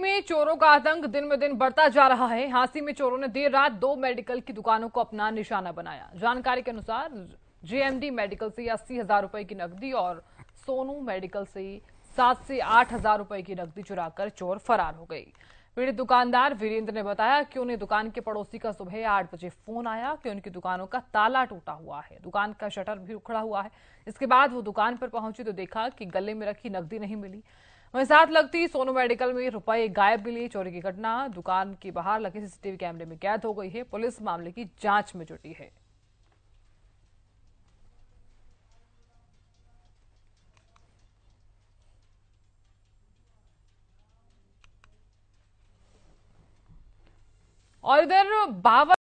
में चोरों का आतंक दिन में दिन बढ़ता जा रहा है हांसी में चोरों ने देर रात दो मेडिकल की दुकानों को अपना निशाना बनाया जानकारी के अनुसार जेएमडी मेडिकल से अस्सी हजार रुपए की नकदी और सोनू मेडिकल से सात से आठ हजार रुपए की नकदी चुराकर चोर फरार हो गई पीड़ित दुकानदार वीरेंद्र ने बताया कि उन्हें दुकान के पड़ोसी का सुबह आठ बजे फोन आया कि उनकी दुकानों का ताला टूटा हुआ है दुकान का शटर भी उखड़ा हुआ है इसके बाद वो दुकान पर पहुंची तो देखा कि गले में रखी नकदी नहीं मिली वहीं साथ लगती सोनू मेडिकल में रुपए गायब मिली चोरी की घटना दुकान के बाहर लगे सीसीटीवी कैमरे में कैद हो गई है पुलिस मामले की जांच में जुटी है और इधर बावन